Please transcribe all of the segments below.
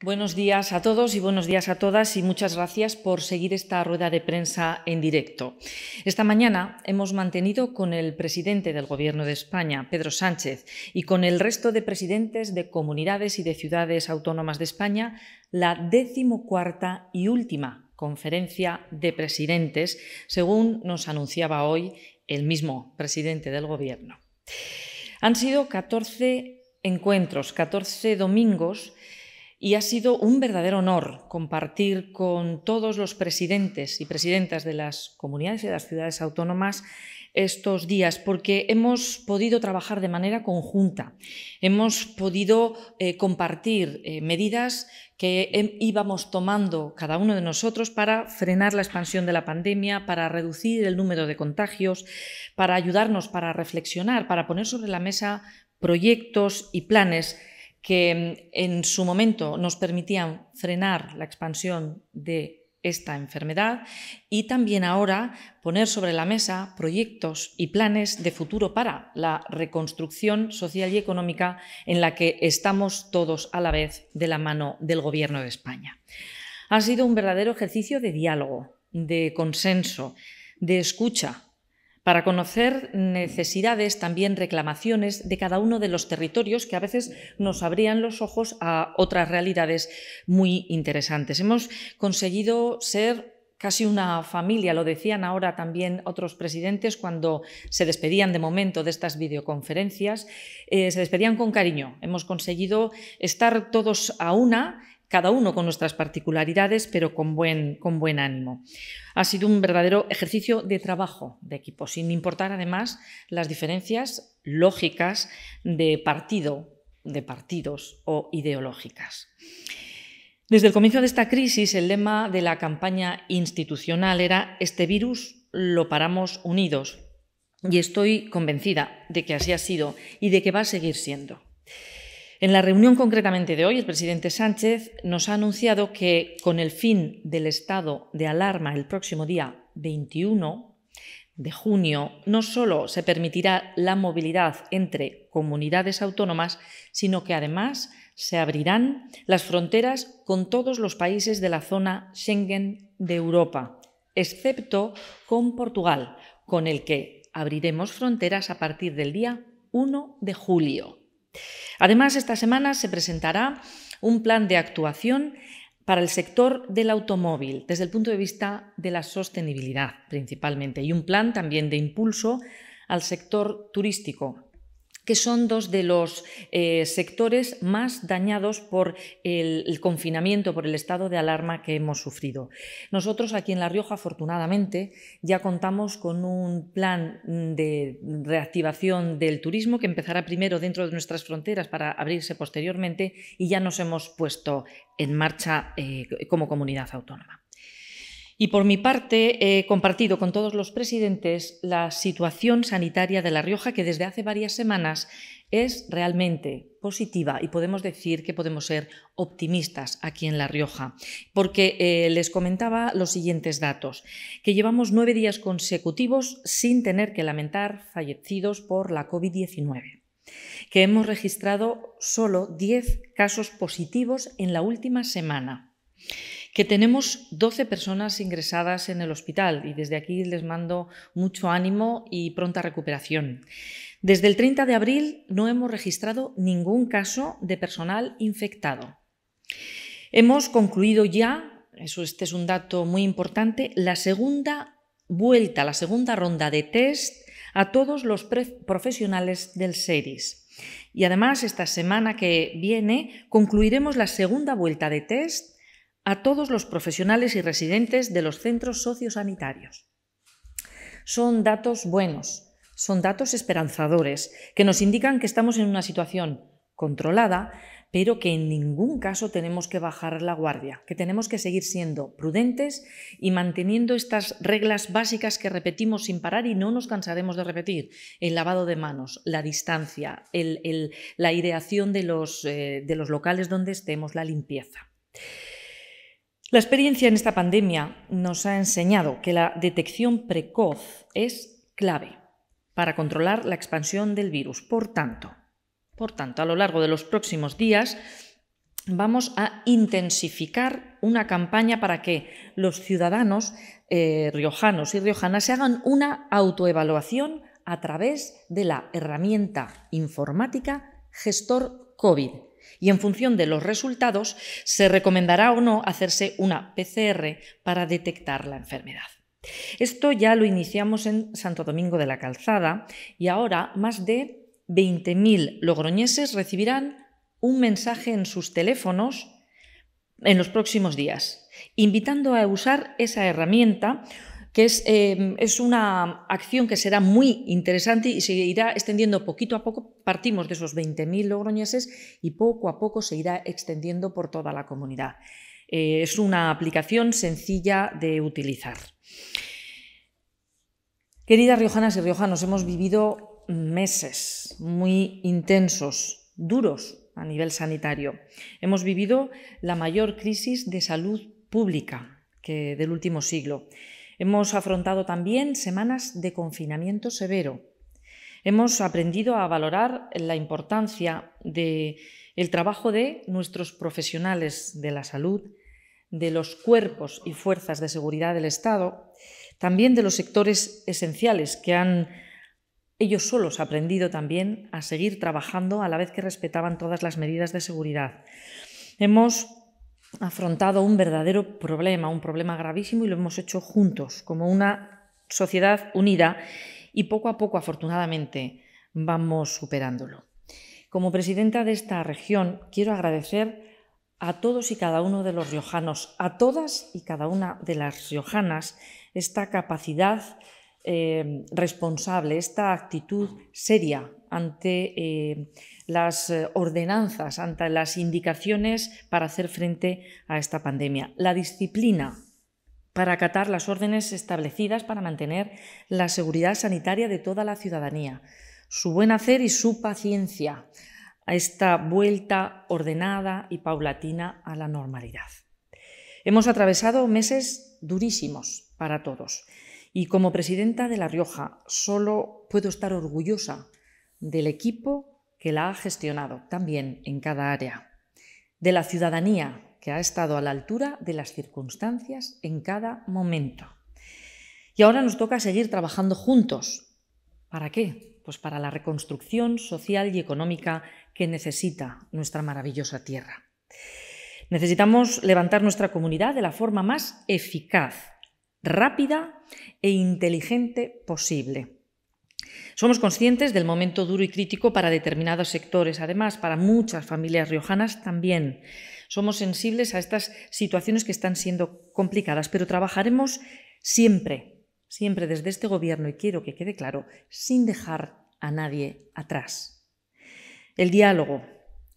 Buenos días a todos y buenos días a todas y muchas gracias por seguir esta rueda de prensa en directo. Esta mañana hemos mantenido con el presidente del Gobierno de España, Pedro Sánchez, y con el resto de presidentes de comunidades y de ciudades autónomas de España la decimocuarta y última conferencia de presidentes, según nos anunciaba hoy el mismo presidente del Gobierno. Han sido 14 encuentros, 14 domingos y ha sido un verdadero honor compartir con todos los presidentes y presidentas de las comunidades y de las ciudades autónomas estos días, porque hemos podido trabajar de manera conjunta, hemos podido eh, compartir eh, medidas que em, íbamos tomando cada uno de nosotros para frenar la expansión de la pandemia, para reducir el número de contagios, para ayudarnos, para reflexionar, para poner sobre la mesa proyectos y planes que mm, en su momento nos permitían frenar la expansión de esta enfermedad y también ahora poner sobre la mesa proyectos y planes de futuro para la reconstrucción social y económica en la que estamos todos a la vez de la mano del Gobierno de España. Ha sido un verdadero ejercicio de diálogo, de consenso, de escucha para conocer necesidades, también reclamaciones de cada uno de los territorios que a veces nos abrían los ojos a otras realidades muy interesantes. Hemos conseguido ser casi una familia, lo decían ahora también otros presidentes cuando se despedían de momento de estas videoconferencias, eh, se despedían con cariño. Hemos conseguido estar todos a una cada uno con nuestras particularidades, pero con buen, ánimo. Ha sido un verdadero ejercicio de trabajo de equipo, sin importar además las diferencias lógicas de partido, de partidos o ideológicas. Desde el comienzo de esta crisis, el lema de la campaña institucional era este virus lo paramos unidos. Y estoy convencida de que así ha sido y de que va a seguir siendo. En la reunión concretamente de hoy, el presidente Sánchez nos ha anunciado que con el fin del estado de alarma el próximo día 21 de junio, no solo se permitirá la movilidad entre comunidades autónomas, sino que además se abrirán las fronteras con todos los países de la zona Schengen de Europa, excepto con Portugal, con el que abriremos fronteras a partir del día 1 de julio. Además, esta semana se presentará un plan de actuación para el sector del automóvil desde el punto de vista de la sostenibilidad principalmente y un plan también de impulso al sector turístico que son dos de los eh, sectores más dañados por el, confinamiento, por el estado de alarma que hemos sufrido. Nosotros aquí en La Rioja, afortunadamente, ya contamos con un plan mm, de reactivación del turismo que empezará primero dentro de nuestras fronteras para abrirse posteriormente y ya nos hemos puesto en marcha eh, como comunidad autónoma. Y por mi parte, he compartido con todos los presidentes la situación sanitaria de La Rioja, que desde hace varias semanas es realmente positiva y podemos decir que podemos ser optimistas aquí en La Rioja, porque eh, les comentaba los siguientes datos, que llevamos nueve días consecutivos sin tener que lamentar fallecidos por la COVID-19, que hemos registrado solo diez casos positivos en la última semana que tenemos 12 personas ingresadas en el hospital y desde aquí les mando mucho ánimo y pronta recuperación. Desde el 30 de abril no hemos registrado ningún caso de personal infectado. Hemos concluido ya, eso este es un dato muy importante, la segunda vuelta, la segunda ronda de test a todos los profesionales del SERIS. Y además, esta semana que viene concluiremos la segunda vuelta de test a todos los profesionales y residentes de los centros sociosanitarios. Son datos buenos, son datos esperanzadores, que nos indican que estamos en una situación controlada, pero que en ningún caso tenemos que bajar la guardia, que tenemos que seguir siendo prudentes y manteniendo estas reglas básicas que repetimos sin parar y no nos cansaremos de repetir. El lavado de manos, la distancia, la aireación de los, eh, de los locales donde estemos, la limpieza. La experiencia en esta pandemia nos ha enseñado que la detección precoz es clave para controlar la expansión del virus. Por tanto, por tanto, a lo largo de los próximos días vamos a intensificar una campaña para que los ciudadanos eh, riojanos y riojanas se hagan una autoevaluación a través de la herramienta informática Gestor COVID y en función de los resultados se recomendará o no hacerse una PCR para detectar la enfermedad. Esto ya lo iniciamos en Santo Domingo de la Calzada y ahora más de 20.000 logroñeses recibirán un mensaje en sus teléfonos en los próximos días, invitando a usar esa herramienta que eh, es, una acción que será muy interesante y se irá extendiendo poquito a poco. Partimos de esos 20.000 logroñeses y poco a poco se irá extendiendo por toda la comunidad. Eh, es una aplicación sencilla de utilizar. Queridas riojanas y riojanos, hemos vivido meses muy intensos, duros a nivel sanitario. Hemos vivido la mayor crisis de salud pública que del último siglo. Hemos afrontado también semanas de confinamiento severo. Hemos aprendido a valorar la importancia del trabajo de nuestros profesionales de la salud, de los cuerpos y fuerzas de seguridad del Estado, también de los sectores esenciales que han ellos solos aprendido también a seguir trabajando a la vez que respetaban todas las medidas de seguridad. Hemos afrontado un verdadero problema, un problema gravísimo y lo hemos hecho juntos, como una sociedad unida y poco a poco, afortunadamente, vamos superándolo. Como presidenta de esta región, quiero agradecer a todos y cada uno de los riojanos, a todas y cada una de las riojanas, esta capacidad eh, responsable, esta actitud seria ante eh, las eh, ordenanzas, ante las indicaciones para hacer frente a esta pandemia. La disciplina para acatar las órdenes establecidas para mantener la seguridad sanitaria de toda la ciudadanía. Su buen hacer y su paciencia a esta vuelta ordenada y paulatina a la normalidad. Hemos atravesado meses durísimos para todos y como presidenta de La Rioja solo puedo estar orgullosa del equipo que la ha gestionado también en cada área, de la ciudadanía que ha estado a la altura de las circunstancias en cada momento. Y ahora nos toca seguir trabajando juntos. ¿Para qué? Pues para la reconstrucción social y económica que necesita nuestra maravillosa tierra. Necesitamos levantar nuestra comunidad de la forma más eficaz, rápida e inteligente posible somos conscientes del momento duro y crítico para determinados sectores, además para muchas familias riojanas también. Somos sensibles a estas situaciones que están siendo complicadas, pero trabajaremos siempre, siempre desde este gobierno, y quiero que quede claro, sin dejar a nadie atrás. El diálogo,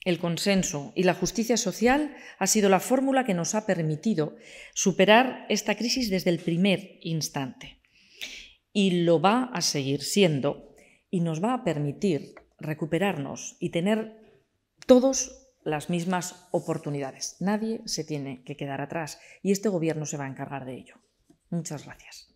el consenso y la justicia social ha sido la fórmula que nos ha permitido superar esta crisis desde el primer instante y lo va a seguir siendo y nos va a permitir recuperarnos y tener todos las mismas oportunidades. Nadie se tiene que quedar atrás y este gobierno se va a encargar de ello. Muchas gracias.